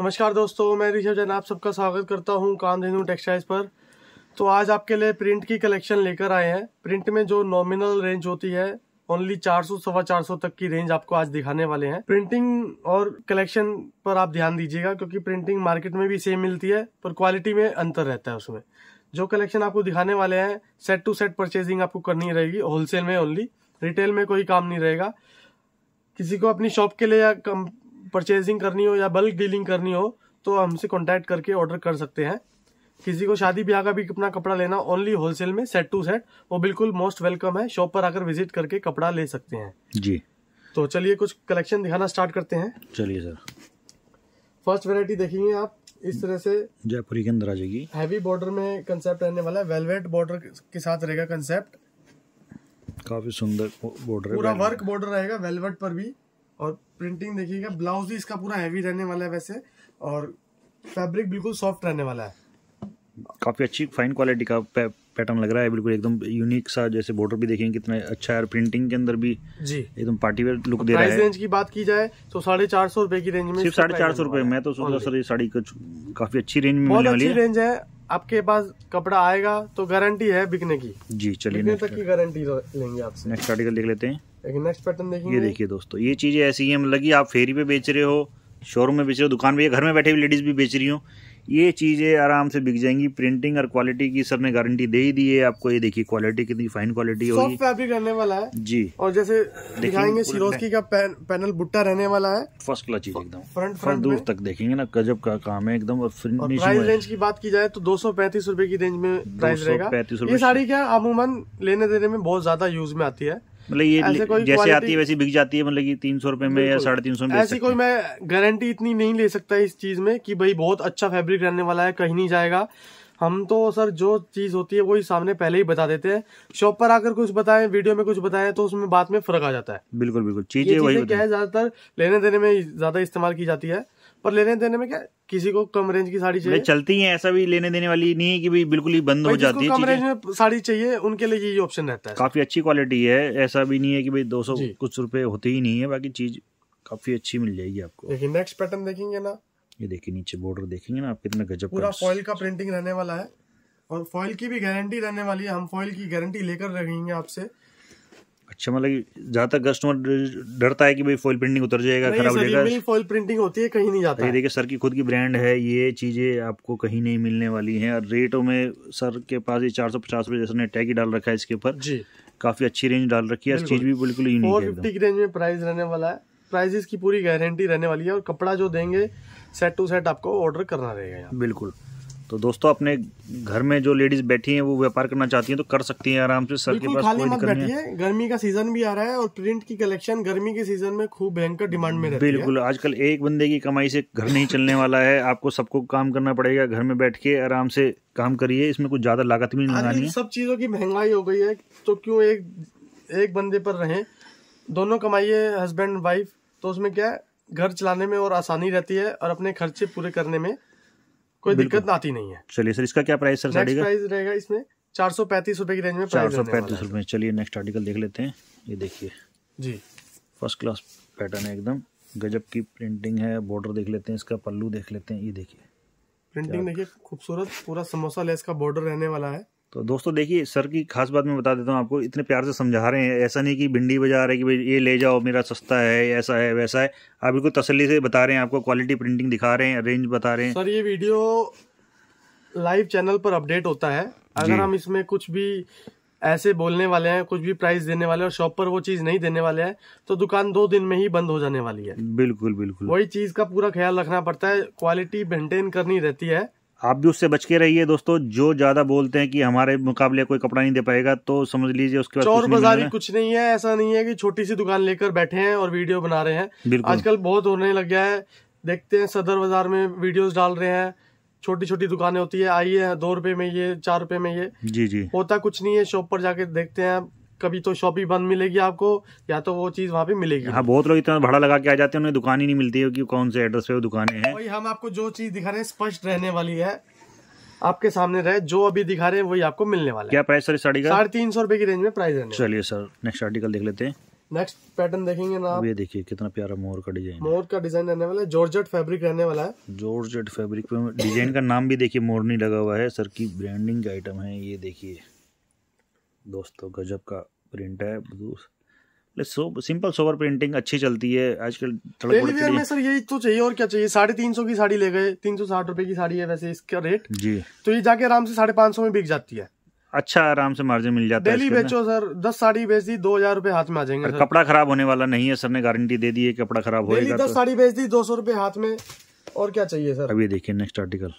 नमस्कार दोस्तों मैं ऋषभ जैन आप सबका स्वागत करता हूं कामधेनु टेक्सटाइल्स पर तो आज आपके लिए प्रिंट की कलेक्शन लेकर आए हैं प्रिंट में जो नॉमिनल रेंज होती है ओनली चार सौ सवा चार सौ तक की रेंज आपको आज दिखाने वाले हैं प्रिंटिंग और कलेक्शन पर आप ध्यान दीजिएगा क्योंकि प्रिंटिंग मार्केट में भी सेम मिलती है पर क्वालिटी में अंतर रहता है उसमें जो कलेक्शन आपको दिखाने वाले हैं सेट टू सेट परचेजिंग आपको करनी रहेगी होलसेल में ओनली रिटेल में कोई काम नहीं रहेगा किसी को अपनी शॉप के लिए या कम परचेजिंग करनी हो या बल्क डीलिंग करनी हो तो हमसे कॉन्टैक्ट करके ऑर्डर कर सकते हैं किसी को शादी ब्याह का भी अपना कपड़ा लेना ओनली होलसेल में सेट टू सेट वो बिल्कुल मोस्ट वेलकम है शॉप पर आकर विजिट करके कपड़ा ले सकते हैं जी तो चलिए कुछ कलेक्शन दिखाना स्टार्ट करते हैं चलिए सर फर्स्ट वेरायटी देखेंगे आप इस हम्म। तरह से जयपुरी के अंदर आ जाएगी हैवी बॉर्डर में कंसेप्ट रहने वाला है वेलवेट बॉर्डर के साथ रहेगा कंसेप्ट काफी सुंदर बॉर्डर पूरा वर्क बॉर्डर रहेगा वेलवेट पर भी और प्रिंटिंग देखिएगा ब्लाउज भी इसका पूरा हैवी रहने वाला है वैसे और फैब्रिक बिल्कुल सॉफ्ट रहने वाला है काफ़ी अच्छी फाइन क्वालिटी का पैटर्न लग रहा है बिल्कुल एकदम यूनिक सा जैसे बॉर्डर भी देखेंगे कितना अच्छा है प्रिंटिंग के अंदर भी जी एकदम पार्टी वेयर लुक दे रहा है रेंज की बात की जाए तो साढ़े चार सौ रुपए की रेंज में सिर्फ साढ़े चार सौ रुपए मैं तो सोच रहा सर ये साड़ी कुछ काफी अच्छी रेंज में मिलने वाली है रेंज है आपके पास कपड़ा आएगा तो गारंटी है बिकने की जी चलिए तक की गारंटी लेंगे आपसे नेक्स्ट आर्टिकल देख लेते हैं लेकिन नेक्स्ट पैटर्न देखिए ये देखिए दोस्तों ये चीज़ें ऐसी हैं मतलब कि आप फेरी पे बेच रहे हो शोरूम में बेच रहे हो दुकान पे घर में बैठे हुए लेडीज़ भी बेच रही हो ये चीज़ें आराम से बिक जाएंगी प्रिंटिंग और क्वालिटी की सर ने गारंटी दे ही दी है आपको ये देखिए क्वालिटी कितनी फाइन क्वालिटी होगी फैब्रिक रहने वाला है जी और जैसे दिखाएंगे सिरोस्की का पैन, पैनल बुट्टा रहने वाला है फर्स्ट क्लास चीज एकदम फ्रंट फ्रंट दूर तक देखेंगे ना गजब का काम है एकदम और प्राइस रेंज की बात की जाए तो दो सौ पैंतीस रूपए की रेंज में प्राइस रहेगा ये साड़ी क्या अमूमन लेने देने में बहुत ज्यादा यूज में आती है मतलब ये जैसे आती है वैसी बिक जाती है मतलब कि तीन सौ रुपए में या साढ़े तीन सौ में ऐसी कोई मैं गारंटी इतनी नहीं ले सकता इस चीज में कि भाई बहुत अच्छा फैब्रिक रहने वाला है कहीं नहीं जाएगा हम तो सर जो चीज होती है वही सामने पहले ही बता देते हैं शॉप पर आकर कुछ बताएं वीडियो में कुछ बताएं तो उसमें बात में फर्क आ जाता है बिल्कुल बिल्कुल चीजें वही क्या है ज्यादातर लेने देने में ज्यादा इस्तेमाल की जाती है पर लेने देने में क्या किसी को कम रेंज की साड़ी चाहिए चलती है ऐसा भी लेने देने वाली नहीं है कि भी बिल्कुल ही बंद हो जाती है कम रेंज में साड़ी चाहिए उनके लिए यही ऑप्शन रहता है काफी अच्छी क्वालिटी है ऐसा भी नहीं है कि भाई दो सौ कुछ रुपए होते ही नहीं है बाकी चीज काफी अच्छी मिल जाएगी आपको देखिए नेक्स्ट पैटर्न देखेंगे ना ये देखिए नीचे बॉर्डर देखेंगे ना आप कितना गजब पूरा फॉइल का प्रिंटिंग रहने वाला है और फॉइल की भी गारंटी रहने वाली है हम फॉइल की गारंटी लेकर रखेंगे आपसे अच्छा मतलब जहाँ तक कस्टमर डरता है कि भाई फॉइल प्रिंटिंग उतर जाएगा खराब हो जाएगा फॉइल प्रिंटिंग होती है कहीं नहीं जाता ये देखिए सर की खुद की ब्रांड है ये चीजें आपको कहीं नहीं मिलने वाली हैं और रेटों में सर के पास ये चार सौ पचास रुपये जैसे टैग ही डाल रखा है इसके ऊपर जी काफी अच्छी रेंज डाल रखी है चीज भी बिल्कुल यूनिक है फिफ्टी की रेंज में प्राइस रहने वाला है प्राइजेस की पूरी गारंटी रहने वाली है और कपड़ा जो देंगे सेट टू सेट आपको ऑर्डर करना रहेगा बिल्कुल तो दोस्तों अपने घर में जो लेडीज बैठी हैं वो व्यापार करना चाहती हैं तो कर सकती हैं आराम से सर के पास खाली मत है गर्मी का सीजन भी आ रहा है और प्रिंट की कलेक्शन गर्मी के सीजन में खूब भयंकर डिमांड में रहती बिल्कुल आजकल एक बंदे की कमाई से घर नहीं चलने वाला है आपको सबको काम करना पड़ेगा घर में बैठ के आराम से काम करिए इसमें कुछ ज्यादा लागत भी नहीं हाँ लगानी है सब चीजों की महंगाई हो गई है तो क्यों एक एक बंदे पर रहे दोनों कमाइए हस्बैंड वाइफ तो उसमें क्या है घर चलाने में और आसानी रहती है और अपने खर्चे पूरे करने में कोई दिक्कत आती नहीं है चलिए सर इसका क्या प्राइस सर साड़ी का प्राइस रहेगा इसमें चार सौ पैंतीस रुपए की रेंज में चार सौ पैंतीस रुपए चलिए नेक्स्ट आर्टिकल देख लेते हैं ये देखिए जी फर्स्ट क्लास पैटर्न है एकदम गजब की प्रिंटिंग है बॉर्डर देख लेते हैं इसका पल्लू देख लेते हैं ये देखिए प्रिंटिंग देखिए खूबसूरत पूरा समोसा लेस का बॉर्डर रहने वाला है तो दोस्तों देखिए सर की खास बात मैं बता देता हूँ आपको इतने प्यार से समझा रहे हैं ऐसा नहीं कि भिंडी बजा रहे कि भाई ये ले जाओ मेरा सस्ता है ऐसा है वैसा है आप बिल्कुल तसली से बता रहे हैं आपको क्वालिटी प्रिंटिंग दिखा रहे हैं रेंज बता रहे हैं सर ये वीडियो लाइव चैनल पर अपडेट होता है अगर हम इसमें कुछ भी ऐसे बोलने वाले हैं कुछ भी प्राइस देने वाले हैं और शॉप पर वो चीज नहीं देने वाले हैं तो दुकान दो दिन में ही बंद हो जाने वाली है बिल्कुल बिल्कुल वही चीज का पूरा ख्याल रखना पड़ता है क्वालिटी मेंटेन करनी रहती है आप भी उससे बच के रहिए दोस्तों जो ज्यादा बोलते हैं कि हमारे मुकाबले कोई कपड़ा नहीं दे पाएगा तो समझ लीजिए उसके बाद चौर बाजारी कुछ नहीं है ऐसा नहीं है कि छोटी सी दुकान लेकर बैठे हैं और वीडियो बना रहे हैं आजकल बहुत होने लग गया है देखते हैं सदर बाजार में वीडियोस डाल रहे हैं छोटी छोटी दुकानें होती है आइए दो रुपए में ये चार रुपए में ये जी जी होता कुछ नहीं है शॉप पर जाके देखते हैं कभी तो शॉप ही बंद मिलेगी आपको या तो वो चीज़ वहाँ पे मिलेगी हाँ बहुत लोग इतना भाड़ा लगा के आ जाते हैं उन्हें दुकान ही नहीं मिलती है कि कौन से एड्रेस पे वो दुकानें हैं वही हम आपको जो चीज़ दिखा रहे हैं स्पष्ट रहने वाली है आपके सामने रहे जो अभी दिखा रहे हैं वही आपको मिलने वाला क्या प्राइस साढ़े तीन सौ रुपए की रेंज में प्राइस है चलिए सर नेक्स्ट आर्टिकल देख लेते हैं नेक्स्ट पैटर्न देखेंगे ना आप ये देखिए कितना प्यारा मोर का डिजाइन मोर का डिजाइन रहने वाला है जॉर्जेट फैब्रिक रहने वाला है जॉर्जेट फैब्रिक पे डिजाइन का नाम भी देखिए मोरनी लगा हुआ है सर की ब्रांडिंग का आइटम है ये देखिए दोस्तों गजब का प्रिंट है सो सिंपल सोवर प्रिंटिंग अच्छी चलती है आजकल में सर यही तो चाहिए और क्या चाहिए साढ़े तीन सौ की साड़ी ले गए तीन सौ साठ रुपए की साड़ी है वैसे इसका रेट जी तो ये जाके आराम से साढ़े पाँच सौ में बिक जाती है अच्छा आराम से मार्जिन मिल जाता है डेली बेचो सर दस साड़ी बेच दी दो हजार रूपए हाथ में आ जाएंगे कपड़ा खराब होने वाला नहीं है सर ने गारंटी दे दी है कपड़ा खराब होएगा दस तो। साड़ी बेच दी दो सौ रूपये हाथ में और क्या चाहिए सर अभी देखिए नेक्स्ट आर्टिकल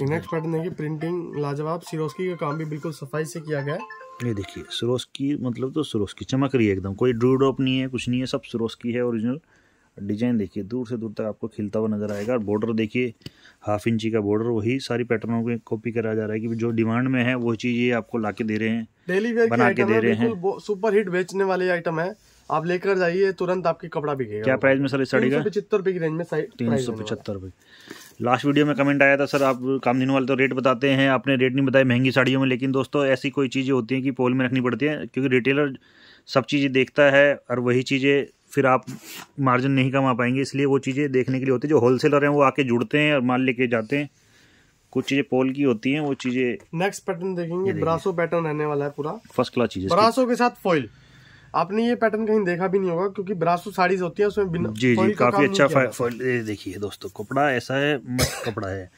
नेक्स्ट पैटर्न देखिए प्रिंटिंग लाजवाब सिरोस्की का काम भी बिल्कुल सफाई से किया गया ये देखिए सुरोस्की मतलब तो सुरोस्की चमक रही है एकदम कोई ड्रू ड्रॉप नहीं है कुछ नहीं है सब सुरोस्की है ओरिजिनल डिजाइन देखिए दूर से दूर तक आपको खिलता हुआ नजर आएगा और बॉर्डर देखिए हाफ इंची का बॉर्डर वही सारी पैटर्नों को कॉपी करा जा रहा है कि जो डिमांड में है वो चीज़ ये आपको ला के दे रहे हैं डेली वेयर बना के दे रहे हैं सुपर हिट बेचने वाले आइटम है आप लेकर जाइए तुरंत आपके कपड़ा बिकेगा क्या प्राइस में सर साड़ी का पचहत्तर रुपए की रेंज में तीन सौ पचहत्तर रुपए लास्ट वीडियो में कमेंट आया था सर आप कामधीन वाले तो रेट बताते हैं आपने रेट नहीं बताए महंगी साड़ियों में लेकिन दोस्तों ऐसी कोई चीज़ें होती हैं कि पोल में रखनी पड़ती हैं क्योंकि रिटेलर सब चीज़ें देखता है और वही चीज़ें फिर आप मार्जिन नहीं कमा पाएंगे इसलिए वो चीज़ें देखने के लिए होती है जो होलसेलर हैं वो आके जुड़ते हैं और माल लेके जाते हैं कुछ चीज़ें पोल की होती हैं वो चीज़ें नेक्स्ट पैटर्न देखेंगे ब्रासो पैटर्न रहने वाला है पूरा फर्स्ट क्लास चीज़ ब्रासो के साथ फॉइल आपने ये पैटर्न कहीं देखा भी नहीं होगा क्योंकि ब्रासो साड़ीज होती है उसमें बिना जी जी काफी अच्छा देखिए दोस्तों कपड़ा ऐसा है मस्त कपड़ा है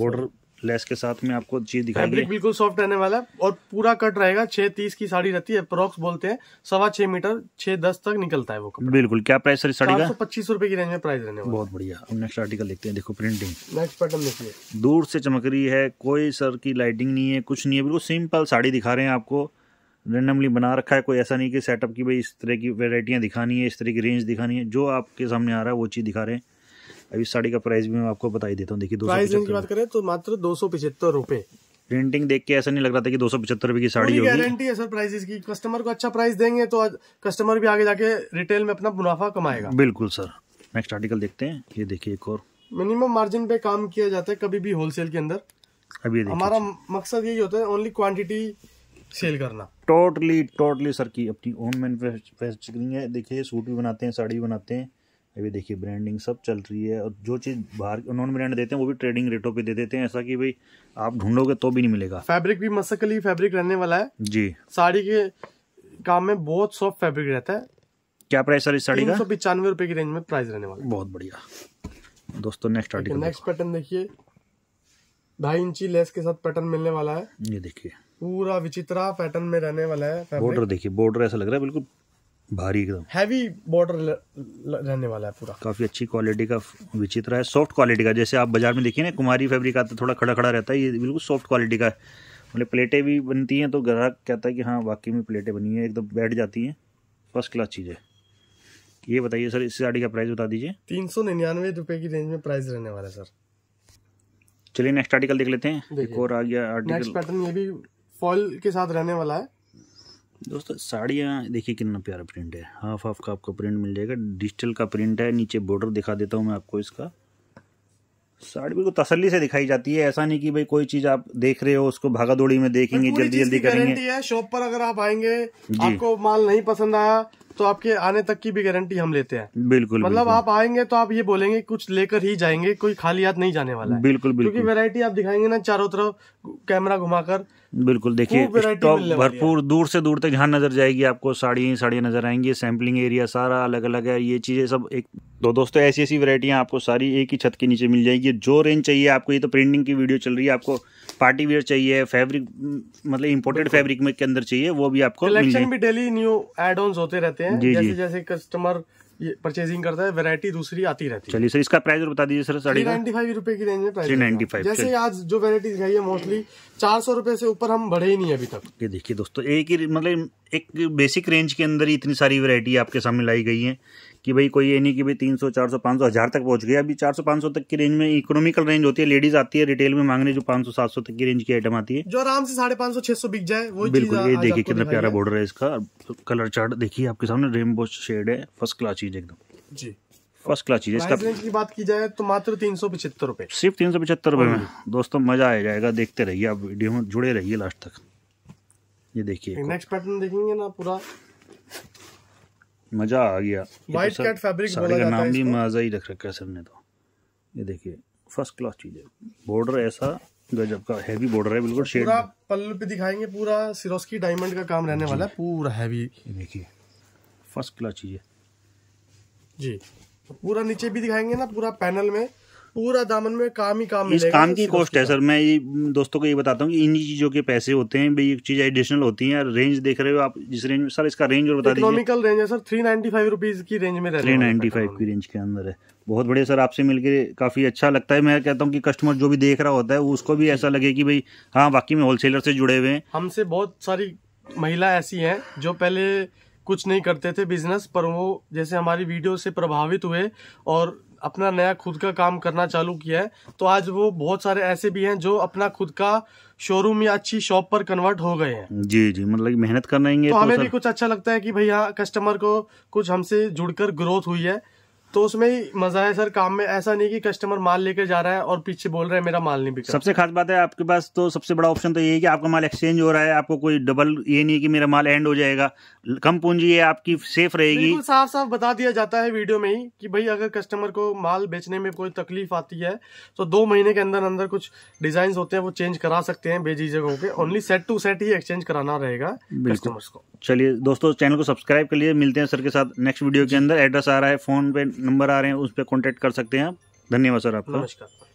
बॉर्डर लेस के साथ में आपको चीज दिखाई बिल्कुल सॉफ्ट रहने वाला है और पूरा कट रहेगा छह तीस की साड़ी रहती है अप्रोक्स बोलते हैं सवा छह मीटर छह दस तक निकलता है वो कपड़ा बिल्कुल क्या प्राइस है साड़ी का पच्चीस रुपए की रेंज में प्राइस रहने बहुत बढ़िया अब नेक्स्ट आर्टिकल देखते हैं देखो प्रिंटिंग नेक्स्ट पैटर्न देखिए दूर से चमक रही है कोई सर की लाइटिंग नहीं है कुछ नहीं है बिल्कुल सिंपल साड़ी दिखा रहे हैं आपको रेंडमली बना रखा है कोई ऐसा नहीं कि सेटअप की भाई इस तरह की वेराइटियाँ दिखानी है इस तरह की रेंज दिखानी है जो आपके सामने आ रहा है वो चीज़ दिखा रहे हैं अभी साड़ी का प्राइस भी मैं आपको बता ही देता हूँ देखिए दो सौ की बात करें तो मात्र दो सौ पिछहत्तर रुपये प्रिंटिंग देख के ऐसा नहीं लग रहा था कि दो सौ पचहत्तर रुपए की साड़ी होगी गारंटी है सर प्राइस की कस्टमर को अच्छा प्राइस देंगे तो कस्टमर भी आगे जाके रिटेल में अपना मुनाफा कमाएगा बिल्कुल सर नेक्स्ट आर्टिकल देखते हैं ये देखिए एक और मिनिमम मार्जिन पे काम किया जाता है कभी भी होलसेल के अंदर अभी हमारा मकसद यही होता है ओनली क्वान्टिटी सेल करना टोटली टोटली सर की अपनी ओन मैनुफैक्चरिंग है देखिए सूट भी बनाते हैं साड़ी भी बनाते हैं अभी देखिए ब्रांडिंग सब चल रही है और जो चीज़ बाहर नॉन ब्रांड देते हैं वो भी ट्रेडिंग रेटों पे दे देते हैं ऐसा कि भाई आप ढूंढोगे तो भी नहीं मिलेगा फैब्रिक भी मसकली फैब्रिक रहने वाला है जी साड़ी के काम में बहुत सॉफ्ट फैब्रिक रहता है क्या प्राइस है साड़ी का सौ पिचानवे रुपए की रेंज में प्राइस रहने वाला बहुत बढ़िया दोस्तों नेक्स्ट आर्टिकल नेक्स्ट पैटर्न देखिए ढाई इंची लेस के साथ पैटर्न मिलने वाला है ये देखिए पूरा विचित्रा पैटर्न में रहने वाला है बॉर्डर देखिए बॉर्डर ऐसा लग रहा है बिल्कुल भारी एकदम हैवी बॉर्डर रहने वाला है पूरा काफी अच्छी क्वालिटी का विचित्र है सॉफ्ट क्वालिटी का जैसे आप बाजार में देखिए ना कुमारी फैब्रिक आता थोड़ा खड़ा खड़ा रहता है ये बिल्कुल सॉफ्ट क्वालिटी का मतलब प्लेटें भी बनती हैं तो ग्राहक कहता है कि हाँ वाकई में प्लेटें बनी है एकदम बैठ जाती हैं फर्स्ट क्लास चीज़ है ये बताइए सर इस साड़ी का प्राइस बता दीजिए तीन सौ निन्यानवे रुपये की रेंज में प्राइस रहने वाला है सर चलिए नेक्स्ट आर्टिकल देख लेते हैं एक और आ गया आर्टिकल पैटर्न ये भी फॉल के साथ रहने वाला है दोस्तों साड़ियाँ देखिए कितना प्यारा प्रिंट है हाफ हाफ का आपको प्रिंट मिल जाएगा डिजिटल का प्रिंट है नीचे बॉर्डर दिखा देता हूँ मैं आपको इसका साड़ी बिल्कुल तसल्ली से दिखाई जाती है ऐसा नहीं कि भाई कोई चीज आप देख रहे हो उसको भागा दौड़ी में देखेंगे जल्दी जल्दी करेंगे शॉप पर अगर आप आएंगे आपको माल नहीं पसंद आया तो आपके आने तक की भी गारंटी हम लेते हैं बिल्कुल मतलब बिल्कुल। आप आएंगे तो आप ये बोलेंगे कुछ लेकर ही जाएंगे कोई खाली हाथ नहीं जाने वाला है बिल्कुल बिल्कुल क्योंकि वेरायटी आप दिखाएंगे ना चारों तरफ कैमरा घुमाकर बिल्कुल देखिए स्टॉक भरपूर दूर से दूर तक जहाँ नजर जाएगी आपको साड़ी ही साड़ियाँ नजर आएंगी सैम्पलिंग एरिया सारा अलग अलग है ये चीज़ें सब एक दो दोस्तों ऐसी ऐसी वरायटियाँ आपको सारी एक ही छत के नीचे मिल जाएगी जो रेंज चाहिए आपको ये तो प्रिंटिंग की वीडियो चल रही है आपको पार्टी वेयर चाहिए फैब्रिक मतलब इम्पोर्टेड फैब्रिक में के अंदर चाहिए वो भी आपको भी डेली न्यू एड ऑन होते रहते हैं जैसे जैसे कस्टमर ये परचेजिंग करता है वैरायटी दूसरी आती रहती है चलिए सर इसका प्राइस बता दीजिए सर साढ़े नाइन्टी फाइव रुपए की रेंज में प्राइस थ्री नाइन्टी फाइव जैसे आज जो वैरायटी दिखाई है मोस्टली चार सौ रुपए से ऊपर हम बढ़े ही नहीं अभी तक ये देखिए दोस्तों एक ही मतलब एक बेसिक रेंज के अंदर ही इतनी सारी वेरायटी आपके सामने लाई गई है कि भाई कोई ये नहीं कि भाई तीन सौ चार सौ पाँच सौ हज़ार तक पहुंच गया अभी चार सौ पाँच सौ तक की रेंज में इकोनॉमिकल रेंज होती है लेडीज आती है रिटेल में मांगने जो पाँच सौ सात सौ तक की रेंज की आइटम आती है जो आराम से साढ़े पाँच सौ छह सौ बिक जाए वो बिल्कुल ये देखिए कितना प्यारा बॉर्डर है इसका कलर चार्ट देखिए आपके सामने रेमबो शेड है फर्स्ट क्लास चीज एकदम जी फर्स्ट क्लास चीज इसका की बात की जाए तो मात्र तीन सौ पचहत्तर रुपए सिर्फ तीन सौ पचहत्तर रुपए में हाँ। दोस्तों मजा आ जाएगा देखते रहिए आप वीडियो में जुड़े रहिए लास्ट तक ये देखिए नेक्स्ट पैटर्न देखेंगे ना पूरा मज़ा आ गया वाइट कैट फैब्रिक बोला जाता नाम भी मज़ा ही रख रखा है सर ने तो ये देखिए फर्स्ट क्लास चीज़ है बॉर्डर ऐसा गजब का हैवी बॉर्डर है बिल्कुल शेड पूरा पल्लू पे दिखाएंगे पूरा सिरोस्की डायमंड का काम रहने वाला है पूरा हैवी देखिए फर्स्ट क्लास चीज़ है जी पूरा नीचे भी दिखाएंगे ना पूरा पैनल में पूरा दामन में काम ही काम इस काम की कॉस्ट है सर मैं ये दोस्तों को ये बताता हूँ कि इन चीज़ों के पैसे होते हैं भाई एक चीज़ एडिशनल होती है रेंज देख रहे हो आप जिस रेंज में सर इसका रेंज और बता इकोनॉमिकल रेंज है sir three ninety five rupees की रेंज में थ्री नाइनटी फाइव की रेंज के अंदर है बहुत बढ़िया सर आपसे मिलकर काफ़ी अच्छा लगता है मैं कहता हूँ कि कस्टमर जो भी देख रहा होता है उसको भी ऐसा लगे की भाई हाँ बाकी में होलसेलर से जुड़े हुए हैं हमसे बहुत सारी महिला ऐसी हैं जो पहले कुछ नहीं करते थे बिजनेस पर वो जैसे हमारी वीडियो से प्रभावित हुए और अपना नया खुद का काम करना चालू किया है तो आज वो बहुत सारे ऐसे भी हैं जो अपना खुद का शोरूम या अच्छी शॉप पर कन्वर्ट हो गए हैं जी जी मतलब मेहनत करना तो, तो हमें भी कुछ अच्छा लगता है कि भैया हाँ, कस्टमर को कुछ हमसे जुड़कर ग्रोथ हुई है तो उसमें ही मजा है सर काम में ऐसा नहीं कि कस्टमर माल लेकर जा रहा है और पीछे बोल रहा है मेरा माल नहीं बिक सबसे खास बात है आपके पास तो सबसे बड़ा ऑप्शन तो यही है कि आपका माल एक्सचेंज हो रहा है आपको कोई डबल ये नहीं कि मेरा माल एंड हो जाएगा कम पूंजी है आपकी सेफ रहेगी साफ साफ बता दिया जाता है वीडियो में ही कि भाई अगर कस्टमर को माल बेचने में कोई तकलीफ आती है तो दो महीने के अंदर अंदर कुछ डिजाइन होते हैं वो चेंज करा सकते हैं जगहों होकर ओनली सेट टू सेट ही एक्सचेंज कराना रहेगा कस्टमर्स को चलिए दोस्तों चैनल को सब्सक्राइब कर लिए मिलते हैं सर के साथ नेक्स्ट वीडियो के अंदर एड्रेस आ रहा है फ़ोन पे नंबर आ रहे हैं उस पर कॉन्टैक्ट कर सकते हैं आप धन्यवाद सर आपका नमस्कार